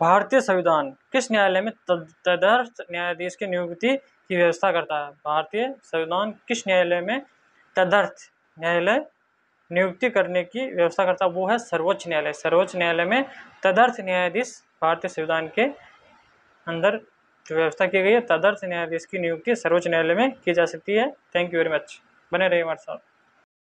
भारतीय संविधान किस न्यायालय में तदर्थ न्यायाधीश की नियुक्ति की व्यवस्था करता है भारतीय संविधान किस न्यायालय में तदर्थ न्यायालय नियुक्ति करने की व्यवस्था करता है वो है सर्वोच्च न्यायालय सर्वोच्च न्यायालय में तदर्थ न्यायाधीश भारतीय संविधान के अंदर जो व्यवस्था की गई है तदर्थ न्यायाधीश की नियुक्ति सर्वोच्च न्यायालय में की जा सकती है थैंक यू वेरी मच बने रहिए हमारे साथ